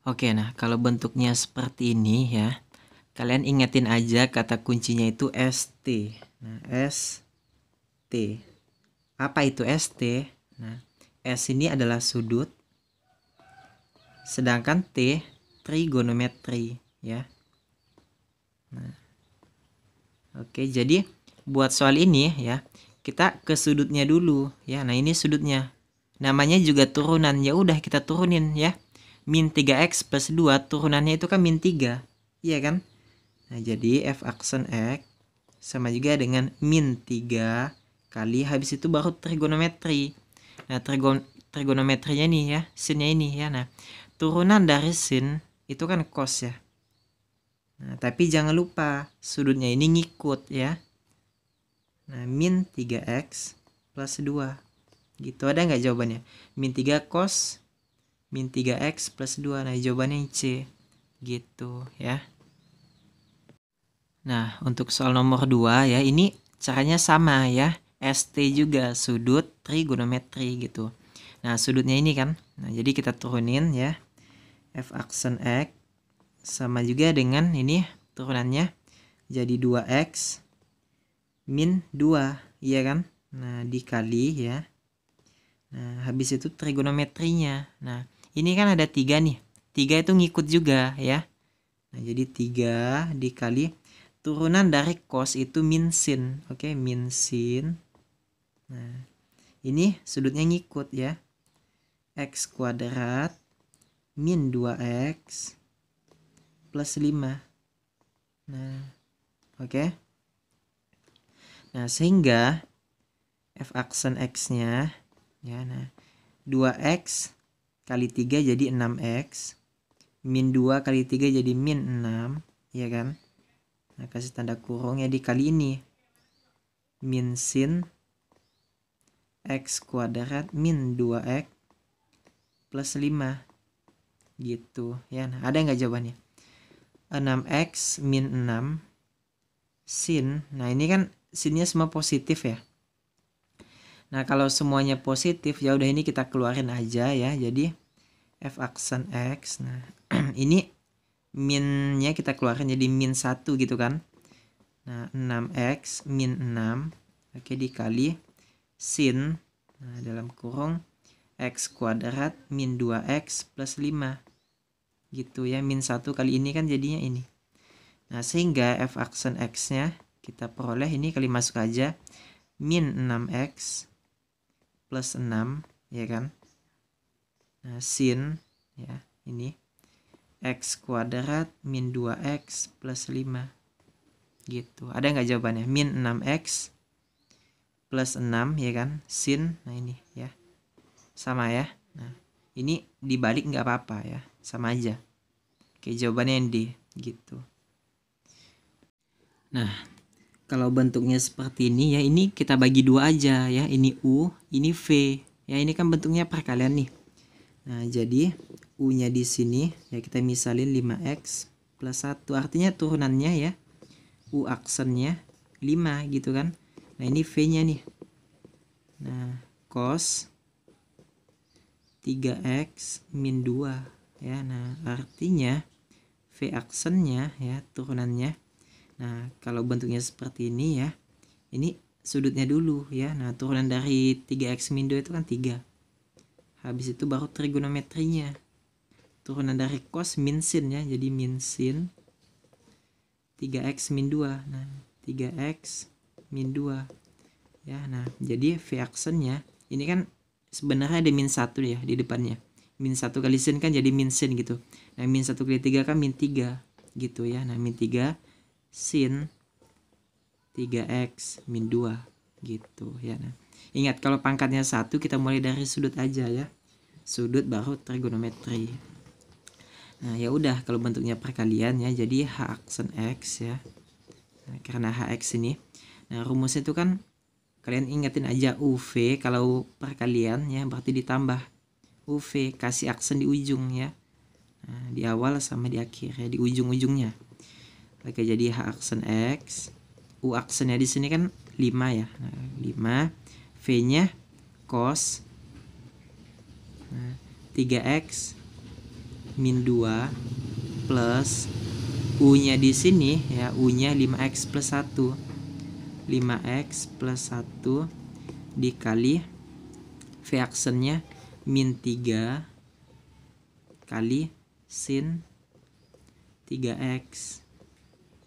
Oke, nah kalau bentuknya seperti ini ya, kalian ingetin aja kata kuncinya itu ST. Nah, S T. Apa itu ST? Nah, S ini adalah sudut. Sedangkan T trigonometri ya. Nah. Oke, jadi buat soal ini ya, kita ke sudutnya dulu ya. Nah, ini sudutnya. Namanya juga turunan. Ya udah kita turunin ya min 3x plus 2 turunannya itu kan min 3. Iya kan? Nah, jadi f aksen x sama juga dengan min 3 kali habis itu baru trigonometri. Nah, trigon trigonometrinya nih ya, sinnya ini ya. Nah, turunan dari sin itu kan cos ya. Nah, tapi jangan lupa sudutnya ini ngikut ya. Nah, min 3x plus 2. Gitu, ada nggak jawabannya? Min 3 cos min 3x plus 2. Nah, jawabannya C. Gitu ya. Nah, untuk soal nomor 2 ya, ini caranya sama ya. ST juga sudut trigonometri gitu. Nah, sudutnya ini kan. Nah, jadi kita turunin ya. F aksen X sama juga dengan ini turunannya jadi 2X min 2, iya kan? Nah, dikali ya. Nah, habis itu trigonometrinya. Nah, ini kan ada tiga nih. Tiga itu ngikut juga ya. Nah, jadi tiga dikali turunan dari cos itu min sin. Oke, okay, min sin. Nah, ini sudutnya ngikut ya. X kuadrat min 2X plus 5. Nah, oke. Okay. Nah, sehingga f aksen x-nya ya nah 2x kali 3 jadi 6x. Min 2 kali 3 jadi min 6, ya kan? Nah, kasih tanda kurung ya dikali ini. Min sin x kuadrat min 2x plus 5. Gitu, ya. Nah, ada nggak jawabannya? 6x min 6 sin. Nah, ini kan sinnya semua positif ya. Nah, kalau semuanya positif ya udah ini kita keluarin aja ya. Jadi f aksen x nah ini minnya kita keluarkan jadi min 1 gitu kan nah 6x min 6 oke dikali sin nah, dalam kurung x kuadrat min 2x plus 5 gitu ya min 1 kali ini kan jadinya ini nah sehingga f aksen x nya kita peroleh ini kali masuk aja min 6x plus 6 ya kan Nah, sin ya, ini x kuadrat min 2x plus 5. Gitu. Ada nggak jawabannya? Min 6x plus 6 ya kan? Sin, nah ini ya. Sama ya. Nah, ini dibalik nggak apa-apa ya. Sama aja. Oke, jawabannya yang D gitu. Nah, kalau bentuknya seperti ini ya ini kita bagi dua aja ya. Ini U, ini V. Ya ini kan bentuknya perkalian nih. Nah, jadi U-nya di sini ya kita misalin 5X plus 1. Artinya turunannya ya U aksennya 5 gitu kan. Nah, ini V-nya nih. Nah, cos 3X min 2 ya. Nah, artinya V aksennya ya turunannya. Nah, kalau bentuknya seperti ini ya. Ini sudutnya dulu ya. Nah, turunan dari 3X min 2 itu kan 3 habis itu baru trigonometrinya turunan dari cos min sin ya jadi min sin 3x min 2 nah 3x min 2 ya nah jadi v actionnya ini kan sebenarnya ada min 1 ya di depannya min 1 kali sin kan jadi min sin gitu nah min 1 kali 3 kan min 3 gitu ya nah min 3 sin 3x min 2 gitu ya nah ingat kalau pangkatnya satu kita mulai dari sudut aja ya sudut baru trigonometri nah ya udah kalau bentuknya perkalian ya jadi h aksen x ya nah, karena x ini nah rumusnya itu kan kalian ingetin aja uv kalau perkalian ya berarti ditambah uv kasih aksen di ujung ya nah, di awal sama di akhir ya di ujung ujungnya Oke, jadi H aksen X. U aksennya di sini kan 5 ya. Nah, 5. V-nya cos 3x min 2 plus U-nya di sini ya, U-nya 5x plus 1. 5x plus 1 dikali V nya min 3 kali sin 3x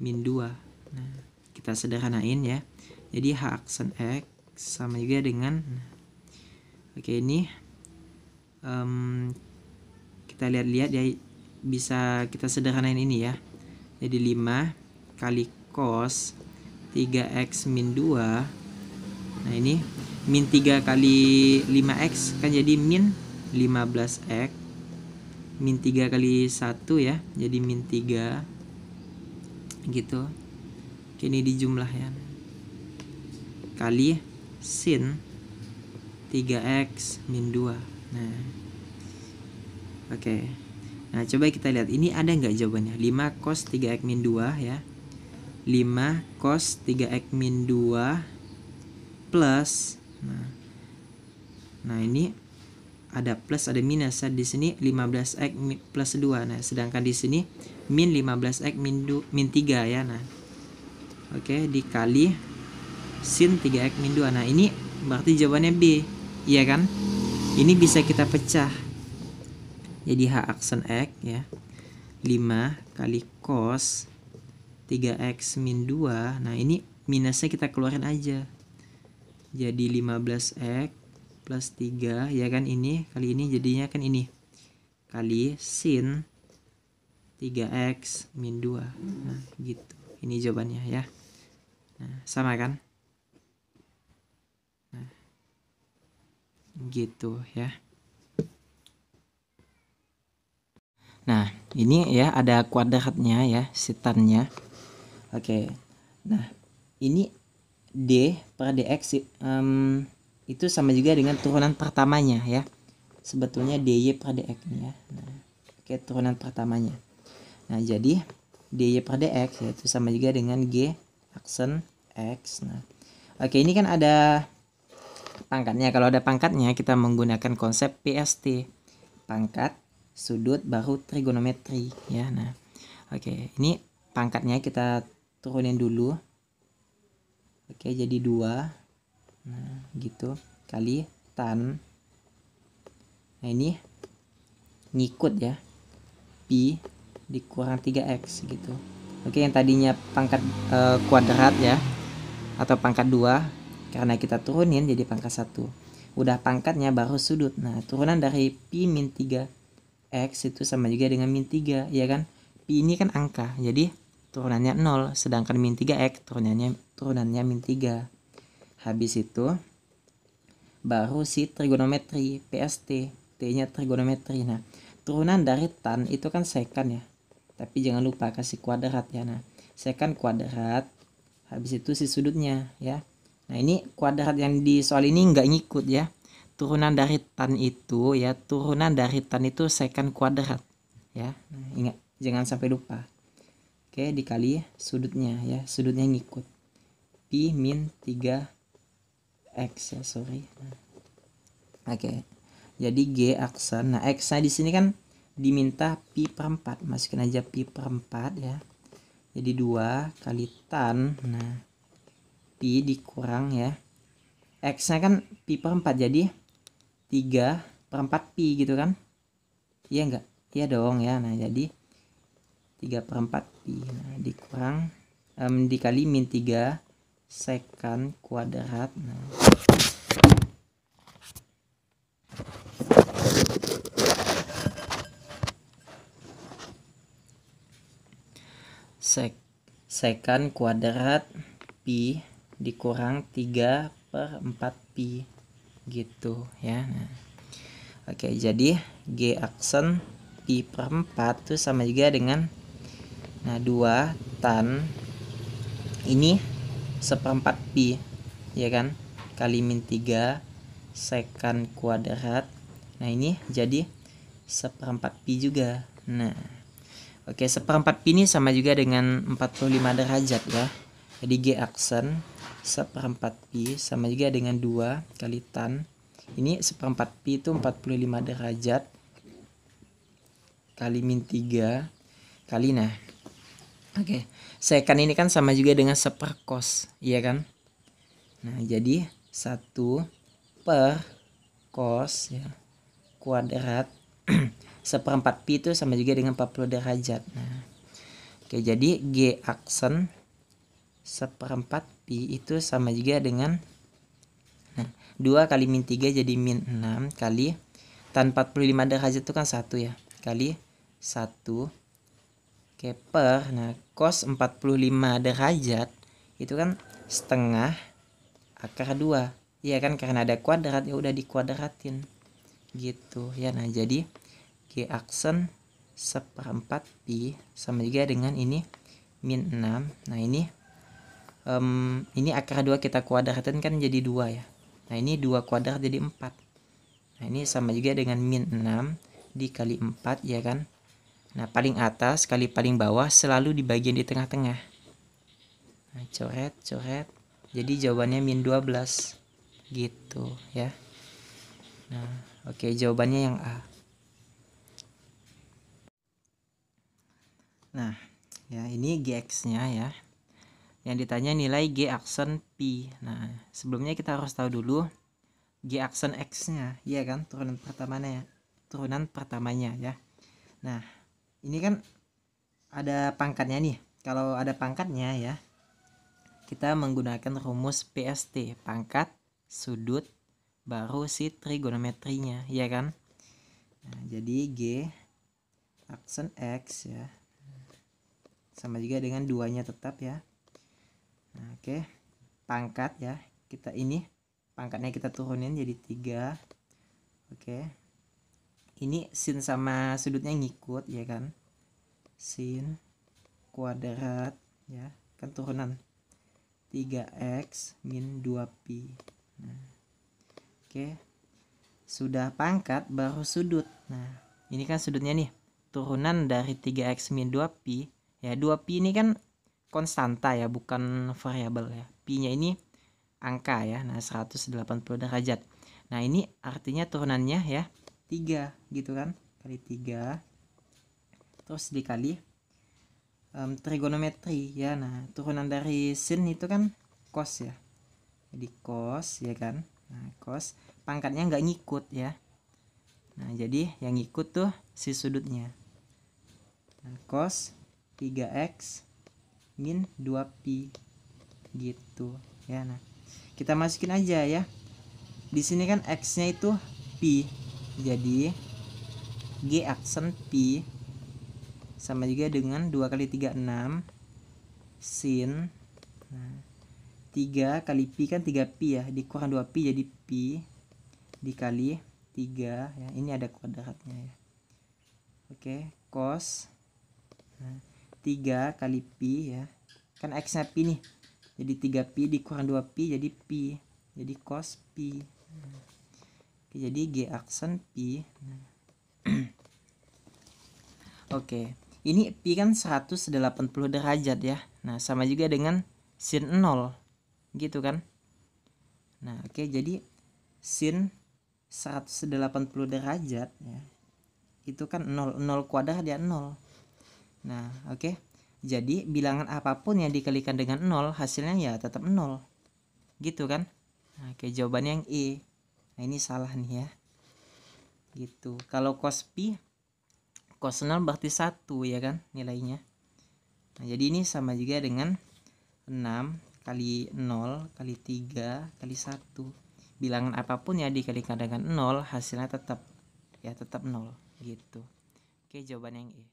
min 2. Nah, kita sederhanain ya. Jadi H aksen X sama juga dengan nah, Oke, okay, ini um, kita lihat-lihat ya bisa kita sederhanain ini ya jadi 5 kali cos 3x min 2 nah ini min 3 kali 5x kan jadi min 15x min 3 kali 1 ya jadi min 3 gitu Oke, ini di jumlah ya kali sin 3x min 2 Nah, oke. Okay. Nah, coba kita lihat. Ini ada nggak jawabannya? 5 cos 3x min 2 ya. 5 cos 3x min 2 plus. Nah, nah ini ada plus ada minus. Ya. Di sini 15x plus 2. Nah, sedangkan di sini min 15x min, du, min 3 ya. Nah, oke. Okay, dikali sin 3x min 2. Nah, ini berarti jawabannya B. Iya kan? ini bisa kita pecah jadi H aksen X ya 5 kali cos 3X min 2 nah ini minusnya kita keluarin aja jadi 15X plus 3 ya kan ini kali ini jadinya kan ini kali sin 3X min 2 nah gitu ini jawabannya ya nah, sama kan gitu ya. Nah, ini ya ada kuadratnya ya, setannya. Oke. Nah, ini D per DX um, itu sama juga dengan turunan pertamanya ya. Sebetulnya DY per DX ya. Nah, oke, turunan pertamanya. Nah, jadi DY per DX itu sama juga dengan G aksen X. Nah, oke ini kan ada pangkatnya. Kalau ada pangkatnya, kita menggunakan konsep PST. Pangkat, sudut, baru trigonometri. Ya, nah. Oke, ini pangkatnya kita turunin dulu. Oke, jadi dua. Nah, gitu. Kali tan. Nah, ini ngikut ya. Pi dikurang 3x gitu. Oke, yang tadinya pangkat uh, kuadrat ya atau pangkat dua karena kita turunin jadi pangkat 1 udah pangkatnya baru sudut nah turunan dari pi min 3 x itu sama juga dengan min 3 ya kan pi ini kan angka jadi turunannya 0 sedangkan min 3 x turunannya turunannya min 3 habis itu baru si trigonometri PST T nya trigonometri nah turunan dari tan itu kan sekan ya tapi jangan lupa kasih kuadrat ya nah sekan kuadrat habis itu si sudutnya ya Nah ini kuadrat yang di soal ini nggak ngikut ya. Turunan dari tan itu ya turunan dari tan itu second kuadrat ya. ingat jangan sampai lupa. Oke dikali sudutnya ya sudutnya ngikut. Pi min 3 x ya sorry. Oke jadi g aksen. Nah x nya di sini kan diminta pi per 4 masukin aja pi per 4 ya. Jadi dua kali tan. Nah pi dikurang ya x nya kan pi per 4 jadi 3 per 4 pi gitu kan iya enggak iya dong ya nah jadi 3 per 4 pi nah, dikurang um, dikali min 3 second kuadrat nah sek second kuadrat pi dikurang 3 per 4pi gitu ya nah. oke jadi G aksen pi per 4 itu sama juga dengan nah 2 tan ini seperempat pi ya kan kali min 3 sekan kuadrat nah ini jadi seperempat pi juga nah Oke, seperempat pi ini sama juga dengan 45 derajat ya. Jadi G aksen seperempat pi sama juga dengan dua kali tan ini seperempat pi itu 45 derajat kali min 3 kali nah oke okay. sekan ini kan sama juga dengan seperkos iya kan nah jadi satu per kos ya kuadrat seperempat pi itu sama juga dengan 40 derajat nah oke okay, jadi g aksen seperempat pi itu sama juga dengan nah, 2 kali min 3 jadi min 6 kali tan 45 derajat itu kan 1 ya kali 1 oke per nah cos 45 derajat itu kan setengah akar 2 Iya kan karena ada kuadrat ya udah dikuadratin gitu ya nah jadi g aksen seperempat pi sama juga dengan ini min 6 nah ini um, ini akar 2 kita kuadratin kan jadi dua ya. Nah ini dua kuadrat jadi empat. Nah ini sama juga dengan min 6 dikali empat ya kan. Nah paling atas kali paling bawah selalu di bagian di tengah-tengah. Nah, coret, coret. Jadi jawabannya min 12 gitu ya. Nah oke okay, jawabannya yang A. Nah, ya ini GX-nya ya yang ditanya nilai G aksen P. Nah, sebelumnya kita harus tahu dulu G aksen X-nya, ya kan? Turunan pertamanya ya. Turunan pertamanya ya. Nah, ini kan ada pangkatnya nih. Kalau ada pangkatnya ya, kita menggunakan rumus PST, pangkat, sudut, baru si trigonometrinya, ya kan? Nah, jadi G aksen X ya. Sama juga dengan duanya tetap ya nah, oke okay. pangkat ya kita ini pangkatnya kita turunin jadi tiga oke okay. ini sin sama sudutnya ngikut ya kan sin kuadrat ya kan turunan 3x min 2pi nah, oke okay. sudah pangkat baru sudut nah ini kan sudutnya nih turunan dari 3x min 2pi ya 2pi ini kan konstanta ya bukan variabel ya pi-nya ini angka ya nah 180 derajat nah ini artinya turunannya ya 3 gitu kan kali 3 terus dikali um, trigonometri ya nah turunan dari sin itu kan cos ya jadi cos ya kan nah cos pangkatnya nggak ngikut ya nah jadi yang ngikut tuh si sudutnya nah, cos 3x min 2pi gitu ya nah kita masukin aja ya di sini kan x nya itu pi jadi g aksen pi sama juga dengan 2 kali 3 6 sin nah, 3 kali pi kan 3 pi ya dikurang 2 pi jadi pi dikali 3 ya ini ada kuadratnya ya oke cos nah, 3 kali pi ya. Kan x-nya pi nih. Jadi 3 pi dikurang 2 pi jadi pi. Jadi cos pi. Oke, jadi g aksen pi. Nah. Oke. Ini pi kan 180 derajat ya. Nah, sama juga dengan sin 0. Gitu kan? Nah, oke jadi sin 180 derajat ya. Itu kan 0 0 kuadrat dia ya, 0. Nah, oke. Okay. Jadi bilangan apapun yang dikalikan dengan 0 hasilnya ya tetap 0. Gitu kan? Nah, oke, okay, jawabannya yang E. Nah, ini salah nih ya. Gitu. Kalau cos pi cos 0 berarti 1 ya kan nilainya. Nah, jadi ini sama juga dengan 6 kali 0 kali 3 kali 1. Bilangan apapun yang dikalikan dengan 0 hasilnya tetap ya tetap 0 gitu. Oke, jawaban yang E.